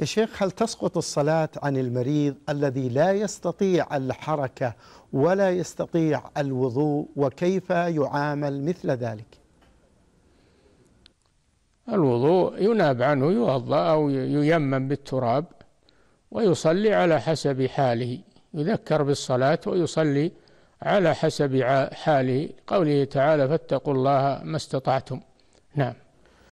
يا شيخ هل تسقط الصلاة عن المريض الذي لا يستطيع الحركة ولا يستطيع الوضوء وكيف يعامل مثل ذلك الوضوء يناب عنه يوضأ أو ييمم بالتراب ويصلي على حسب حاله يذكر بالصلاة ويصلي على حسب حاله قوله تعالى فاتقوا الله ما استطعتم نعم